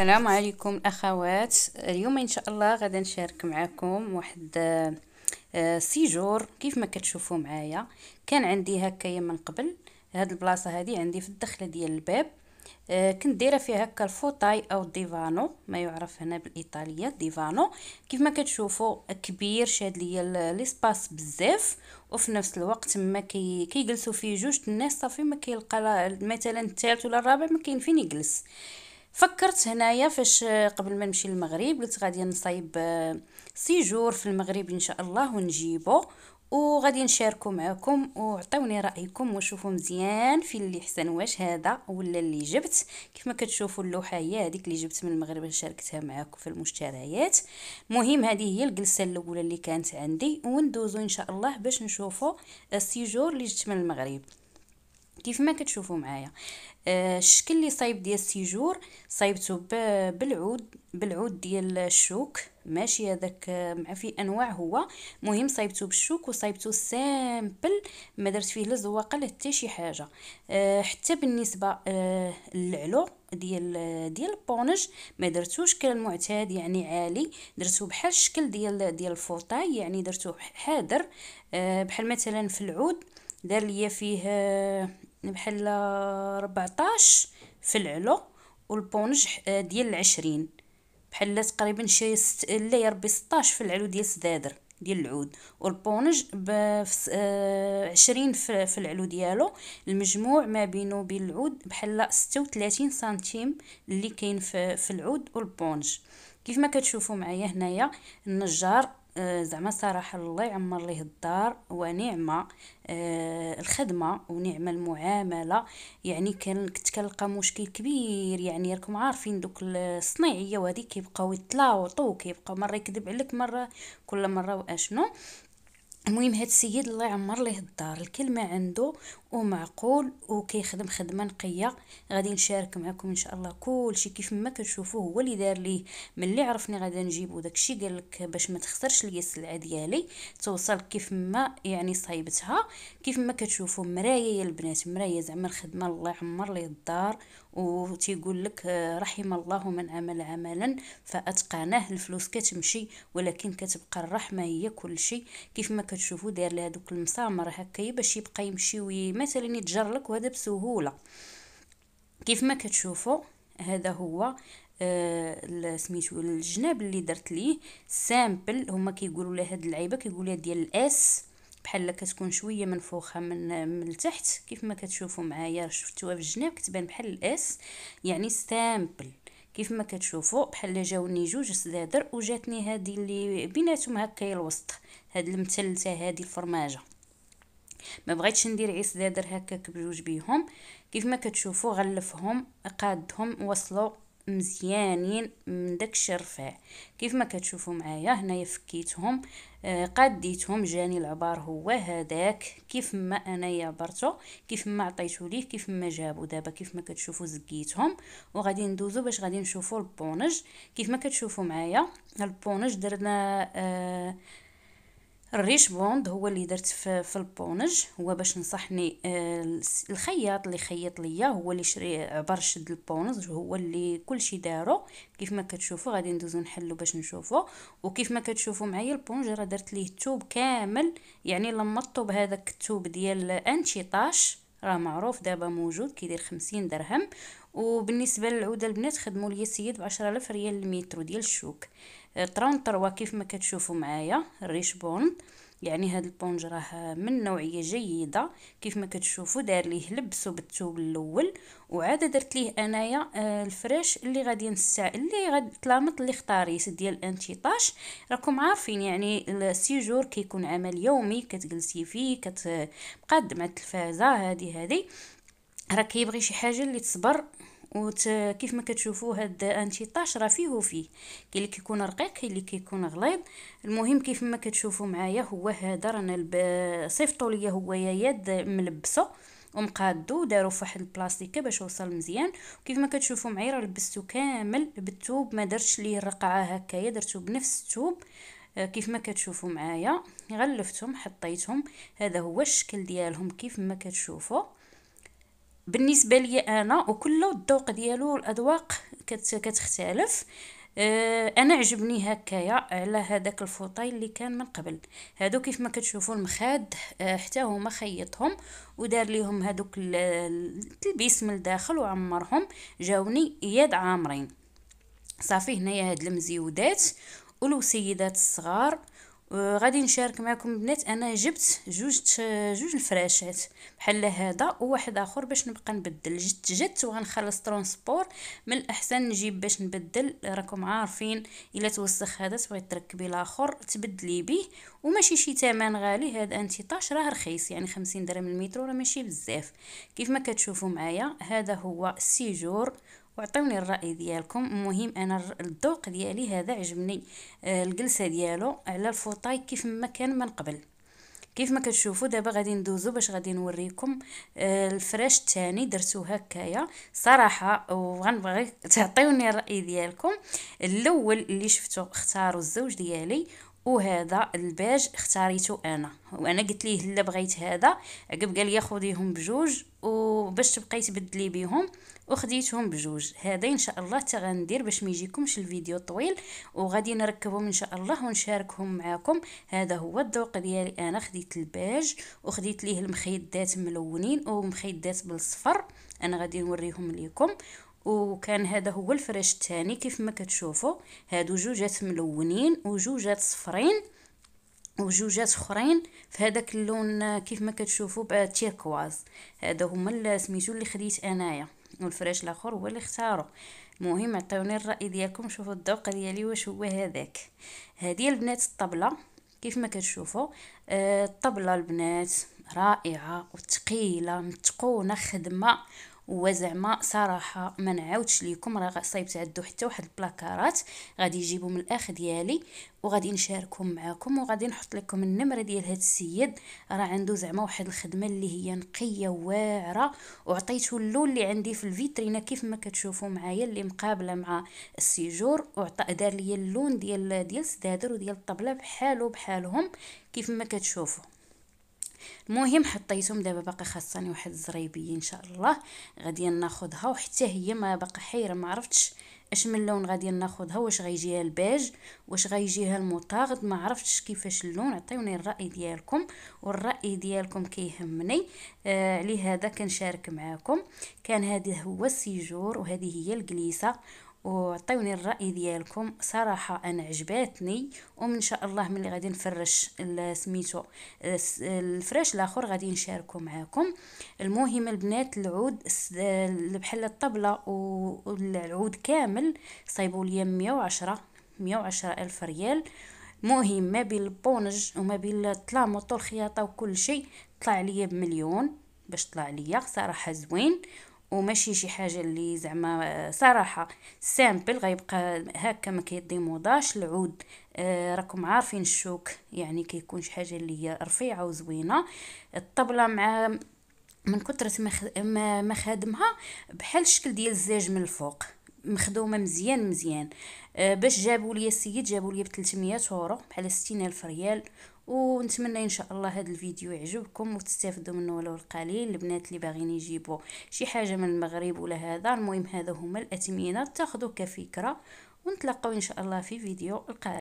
السلام عليكم اخوات اليوم ان شاء الله غادي نشارك معكم واحد آه، سيجور كيف ما كتشوفوا معايا كان عندي هكايا من قبل هاد البلاصه هادي عندي في الدخله ديال الباب آه، كنت دايره فيها هكا الفوتاي او ديفانو ما يعرف هنا بالايطاليه ديفانو كيف ما كتشوفوا كبير شاد ليا ليسباس بزاف وفي نفس الوقت ما كي فيه جوج الناس صافي ما كيلقى مثلا الثالث ولا الرابع ما كاين فين يجلس فكرت هنايا فاش قبل ما نمشي للمغرب قلت غادي نصايب آه، سيجور في المغرب ان شاء الله ونجيبو وغادي نشاركو معكم وعطوني رايكم وشوفوا مزيان في اللي حسن واش هذا ولا اللي جبت ما كتشوفوا اللوحه هي هذيك اللي جبت من المغرب شاركتها معكم في المشتريات المهم هذه هي الجلسه الاولى اللي كانت عندي وندوزو ان شاء الله باش نشوفوا السيجور آه، اللي جبت من المغرب كيف ما كتشوفوا معايا آه، الشكل اللي صايب ديال السيجور صايبته بالعود بالعود ديال الشوك ماشي هذاك آه، مع فيه انواع هو مهم صايبته بالشوك وصايبته سامبل ما درت فيه لا زواقه لا حتى شي حاجه آه، حتى بالنسبه للعلو ديال ديال البونج ما درتوش كالمعتاد يعني عالي درتو بحال الشكل ديال ديال الفوطاي يعني درتو حاضر بحال مثلا في العود دار ليا فيه آه، بحال 14 في العلو والبونج آه، ديال العشرين بحال تقريبا شي ست لا يا ربي 16 في العلو ديال السدادر ديال العود والبونج ب 20 آه، في العلو ديالو المجموع ما بينه وبين العود بحال 36 سنتيم اللي كاين في العود والبونج كيف ما كتشوفوا معايا هنايا النجار آه، زعما صراحة الله يعمر ليه الدار ونعمة آه، الخدمة ونعمة المعاملة يعني كان كنت كنلقى مشكل كبير يعني راكم عارفين دوك الصنايعية وهذيك كيبقاو يتلاوطو كيبقاو مرة يكذب عليك مرة كل مرة واشنو المهم هاد السيد الله يعمر ليه الدار الكلمة عنده ومعقول وكيخدم خدمة نقية غادي نشارك معكم ان شاء الله كلشي كيف ما كتشوفوه هو اللي دار ليه ملي عرفني غادي نجيبو داكشي قال لك باش ما تخسرش ليا السلعه ديالي توصل كيف ما يعني صايبتها كيف ما كتشوفوا مرايه يا البنات مرايه زعما الخدمه الله يعمر ليه الدار وتيقول لك آه، رحم الله من عمل عملا فاتقناه الفلوس كتمشي ولكن كتبقى الرحمه هي كل شيء كيف ما كتشوفوا داير لها دوك المسامر هكا باش يبقى يمشي ومثلا يتجر لك وهذا بسهوله كيف ما كتشوفوا هذا هو آه سميتو الجناب اللي درت ليه سامبل هما كيقولوا لها هاد اللعيبه كيقولوا ديال الاس بحال كتكون شويه منفوخه من من التحت كيف ما كتشوفوا معايا شفتوها في الجناب كتبان بحال الاس يعني ستامبل كيف ما كتشوفوا بحال جاوني جوج سدادر وجاتني هذه اللي بيناتهم هكا الوسط هاد المثلثه هذه الفرماجه ما بغيتش ندير عيس دادر هكاك بجوج بيهم كيف ما كتشوفوا غلفهم قادهم وصلوا مزيانين من داك الشرفاع كيف ما كتشوفوا معايا هنايا فكيتهم آه، قديتهم جاني العبار هو هذاك كيف ما انايا عبرته كيف ما عطيته ليه كيف ما جابو دابا كيف ما كتشوفوا زكيتهم وغادي ندوزو باش غادي نشوفوا البونج كيف ما كتشوفوا معايا البونج درنا آه الريش بوند هو اللي درت في, في البونج هو باش نصحني آه، الخياط اللي خيط ليا هو اللي شري عبر شد البونج هو اللي كلشي دارو كيف ما كتشوفوا غادي ندوزو نحلو باش نشوفو وكيف ما كتشوفوا معايا البونج راه درت ليه توب كامل يعني لمطو بهذاك التوب ديال انشيطاش راه معروف دابا موجود كيدير خمسين درهم وبالنسبه للعوده البنات خدموا ليا السيد بعشرة الاف ريال المترو ديال الشوك طرون طروا كيف ما كتشوفوا معايا الريش بون يعني هاد البونج راه من نوعيه جيده كيف ما كتشوفوا دار ليه لبسو بالثوب الاول وعاد درت ليه انايا آه، الفراش اللي غادي نسع اللي غادي تلامط اللي اختاريت ديال انتيطاش راكم عارفين يعني السيجور كيكون عمل يومي كتجلسي فيه كتبقى مع التلفازه هذه هذه راه كيبغي شي حاجه اللي تصبر وكيف ما كتشوفوا هاد انتيطاش راه فيه وفيه كاين اللي كيكون رقيق كاين اللي كيكون غليظ المهم كيف ما كتشوفوا معايا هو هذا رانا صيفطوا ليا هو يد ملبسه ومقادو داروا فواحد البلاستيكه باش وصل مزيان كيف ما كتشوفوا معايا راه لبستو كامل بالثوب ما درتش ليه الرقعه هكايا درتو بنفس الثوب آه، كيف ما كتشوفوا معايا غلفتهم حطيتهم هذا هو الشكل ديالهم كيف ما كتشوفوا بالنسبه لي انا وكل الذوق ديالو الاذواق كتختلف آه، انا عجبني هكايا على هذاك الفوطاي اللي كان من قبل هادو كيف ما كتشوفوا المخاد آه، حتى هما خيطهم ودار ليهم هادوك التلبيس من الداخل وعمرهم جاوني يد عامرين صافي هنايا هاد المزيودات ولو سيدات الصغار غادي نشارك معكم بنات انا جبت جوج جوج الفراشات بحال هذا وواحد اخر باش نبقى نبدل جت جت وغنخلص ترونسبور من الاحسن نجيب باش نبدل راكم عارفين الا توسخ هذا تبغي تركبي الاخر تبدلي به وماشي شي ثمن غالي هذا انتطاش راه رخيص يعني 50 درهم المترو راه ماشي بزاف كيف ما كتشوفوا معايا هذا هو السيجور وعطيوني الراي ديالكم المهم انا الذوق ديالي هذا عجبني آه، الجلسه ديالو على الفوطاي كيف ما كان من قبل كيف ما كتشوفوا دابا غادي ندوزو باش غادي نوريكم آه، الفراش الثاني درتو هكايا صراحه وغنبغي تعطيوني الراي ديالكم الاول اللي شفتو اختاروا الزوج ديالي وهذا الباج اختاريته انا وانا قلت ليه لا بغيت هذا عقب قال لي خديهم بجوج وباش تبقاي تبدلي بيهم وخديتهم بجوج هذا ان شاء الله حتى غندير باش ما يجيكمش الفيديو طويل وغادي نركبهم ان شاء الله ونشاركهم معاكم هذا هو الذوق ديالي انا خديت الباج وخديت ليه المخيدات ملونين ومخيدات بالصفر انا غادي نوريهم ليكم وكان هذا هو الفراش الثاني كيف ما كتشوفوا هادو جوجات ملونين وجوجات صفرين وجوجات اخرين في هذاك اللون كيف ما كتشوفوا بتيركواز هذا هما سميتو اللي خديت انايا والفراش الاخر هو اللي اختاره المهم عطيوني الراي ديالكم شوفوا الذوق ديالي واش هو هذاك هذه البنات الطبله كيف ما كتشوفوا آه، الطبله البنات رائعه وثقيله متقونه خدمه وزعما صراحه ما نعاودش ليكم راه صايبت عندو حتى واحد البلاكارات غادي يجيبو من الاخ ديالي وغادي نشاركهم معاكم وغادي نحط لكم النمره ديال هاد السيد راه عنده زعما واحد الخدمه اللي هي نقيه واعره وعطيته اللون اللي عندي في الفيترينا كيف ما كتشوفو معايا اللي مقابله مع السيجور وعطى دار ليا اللون ديال ديال السدادر وديال الطبله بحالو بحالهم كيف ما كتشوفو المهم حطيتهم دابا باقي خاصني واحد الزريبيه ان شاء الله غادي ناخذها وحتى هي ما بقى حيره ما عرفتش اش من لون غادي ناخذها واش غيجيها الباج واش غيجيها المطاغد ما عرفتش كيفاش اللون عطيوني الراي ديالكم والراي ديالكم كيهمني آه لهذا كنشارك معاكم كان هذا هو السيجور وهذه هي الكليسه وعطيوني الراي ديالكم صراحه انا عجباتني ومن شاء الله ملي غادي نفرش سميتو الفراش الاخر غادي نشاركو معاكم المهم البنات العود بحال الطبله والعود كامل صايبوا ليا 110 110 الف ريال مهم ما بين البونج وما بين الطلامط والخياطه وكل شيء طلع ليا بمليون باش طلع ليا صراحه زوين وماشي شي حاجه اللي زعما آه، صراحه سامبل غيبقى هكا ما موضاش العود آه راكم عارفين الشوك يعني كيكون شي حاجه اللي هي رفيعه وزوينه الطبله مع من كثرة ما... ما خادمها بحال الشكل ديال الزاج من الفوق مخدومه مزيان مزيان آه باش جابوا لي السيد جابوا لي ب 300 يورو بحال 60000 ريال ونتمنى ان شاء الله هذا الفيديو يعجبكم وتستافدوا منه ولو القليل البنات اللي باغيين يجيبوا شي حاجه من المغرب ولا هذا المهم هذا هما الاثمنه تاخذوا كفكره ونتلاقاو ان شاء الله في فيديو القادم